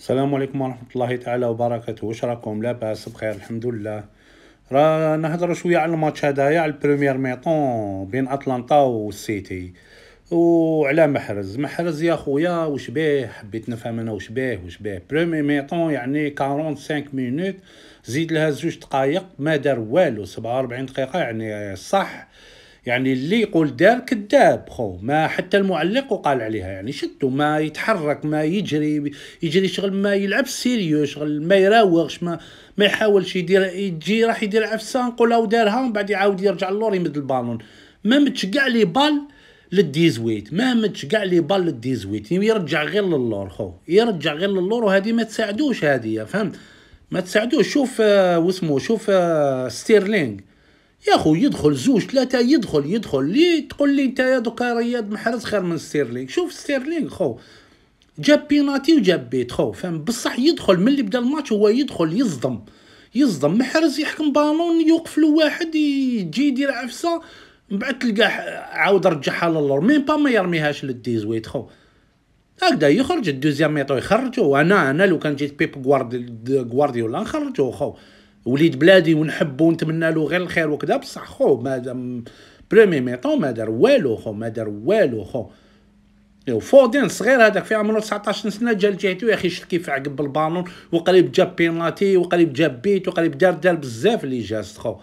السلام عليكم ورحمة الله تعالى وبركاته واش راكم لاباس بخير الحمد لله راه نهضروا شوية على الماتش هدايا على البريمير ميطون بين اتلانتا والسيتي وعلى محرز محرز يا خويا وش بيه حبيت نفهم انا وش بيه وش بيه بريمي ميطون يعني 45 مينوت زيد لها زوج دقائق ما دار والو 47 دقيقة يعني صح يعني اللي يقول دار كذاب خو ما حتى المعلق وقال عليها يعني شتو ما يتحرك ما يجري يجري شغل ما يلعب سيريو شغل ما يراوغش ما ما يحاولش يدير يجي راح يدير عفسه او ودارها ومن بعد يعاود يرجع للور يمد البالون ما متش كاع لي بال للديزويت ما متش كاع لي بال للديزويت يرجع غير للور خو يرجع غير للور وهذه ما تساعدوش هذه فهمت ما تساعدوش شوف آه واسمو شوف آه ستيرلينغ يا خو يدخل زوج ثلاثة يدخل يدخل لي تقول لي نتايا دوكا رياض محرز خير من ستيرلينغ شوف ستيرلينغ خو جاب بيناتي وجاب بيت خو فهم بصح يدخل من اللي بدا الماتش هو يدخل يصدم يصدم محرز يحكم بالون يوقف له واحد يجي يدير عفسه من بعد تلقاه عاود رجعها للور ميم با ما يرميهاش للديزويت خو هكذا يخرج الدوزيام ميطو يخرجو انا انا لو كان جيت بيب غوارديولا نخرجو خو وليد بلادي ونحبه ونتمنى له غير الخير وكذا بصح خو ما برومي ميطون ما دار والو خو ما دار والو خو فودين صغير هذاك في عمره 19 سنه جا لجهتو يا اخي شفت كيف عقب البالون وقريب جاب بيناتي وقريب جاب بيت وقريب دار دار بزاف اللي جاست خو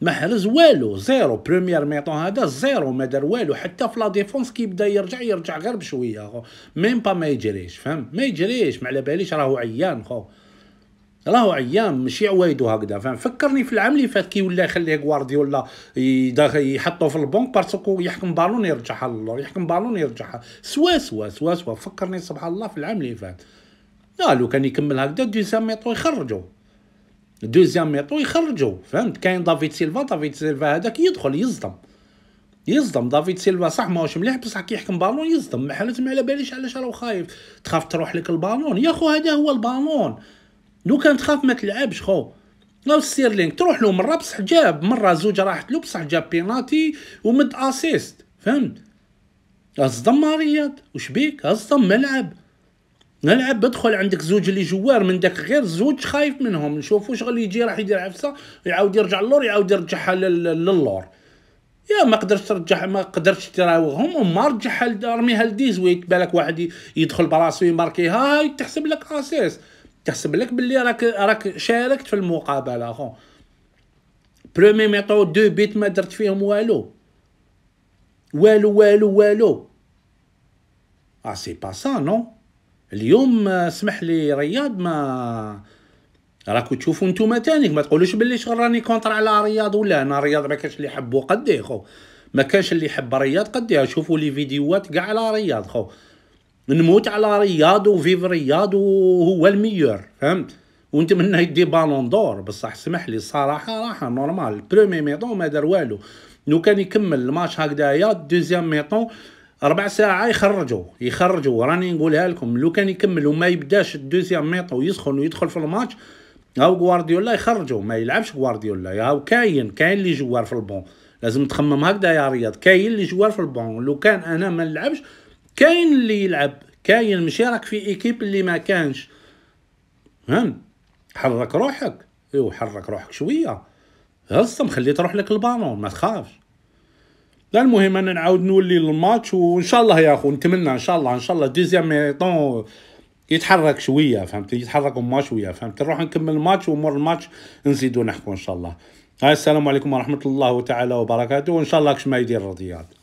ما حرز والو زيرو بروميير ميطون هذا زيرو ما دار والو حتى في لا ديفونس كيبدا يرجع يرجع غير بشويه خو ميم با ما يجريش فهم ما يجريش ما على باليش راهو عيان خو راهو عيان ماشي عوايدو وهكذا فاهم فكرني في العام اللي فات كي ولا يخليه غوارديولا يحطو في البنك باسكو يحكم بالون يرجعها للور يحكم بالون يرجعها سوا سوا سوا سوا فكرني سبحان الله في العام اللي فات لا لو كان يكمل هكذا دوزيام ميطو يخرجو دوزيام ميطو يخرجو فهمت كاين دافيد سيلفا دافيد سيلفا هذاك يدخل يصدم يصدم دافيد سيلفا صح ماهوش مليح بصح كي يحكم بالون يصدم ما حالتش ما على باليش علاش راهو خايف تخاف تروح لك البالون يا خو هذا هو البالون لو كان تخاف ما تلعبش خو لو سيرلينك تروح له مره بصح جاب مره زوج راحت له بصح جاب بيناتي ومد اسيست فهمت اصدم رياض وش بيك اصدم ملعب نلعب بدخل عندك زوج اللي جوار من داك غير زوج خايف منهم نشوفو شغل يجي راح يدير عفسه يعاود يرجع للور يعاود يرجعها للور يا ما قدرتش ترجع ما قدرتش تراوغهم وما رجعها ارميها لديزويت بالك واحد يدخل براسو هاي تحسب لك اسيست تحسب لك باللي راك راك شاركت في المقابله اخو برومي ميطو دو بيت ما درت فيهم والو والو والو والو ah, اه سي با سا نو اليوم اسمح لي رياض ما راكو تشوفوا نتوما تانيك ما تقولوش باللي شغل راني كونتر على رياض ولا انا رياض ما كانش اللي يحبو قدي خو ما كانش اللي يحب رياض قدي شوفوا لي فيديوهات كاع على رياض خو نموت على رياض وفيف رياض وهو الميور فهمت ونتمنى يدي بالون دور بصح سمح لي الصراحه راح نورمال برومي ميطون ما دار والو لو كان يكمل الماتش هكذايا دوزيام ميطون ربع ساعة يخرجوا يخرجوا راني نقولها لكم لو كان يكمل وما يبداش الدوزيام ميطو يسخن ويدخل في الماتش هاو غوارديولا يخرجوا ما يلعبش غوارديولا هاو كاين كاين اللي جوار في البون لازم تخمم هكذا يا رياض كاين اللي جوار في البون لو كان انا ما نلعبش كاين اللي يلعب كاين مشارك في ايكيب اللي ما كانش فهم حرك روحك ايوا حرك روحك شويه هصم خلي تروح لك البالون ما تخافش لا المهم انا نعاود نولي للماتش وان شاء الله يا اخو نتمنى ان شاء الله ان شاء الله دوزيام ميطون يتحرك شويه فهمت يتحرك ما شويه فهمت نروح نكمل الماتش ومور الماتش نزيدو نحكو ان شاء الله السلام عليكم ورحمه الله تعالى وبركاته وان شاء الله كش ما يدير الرياض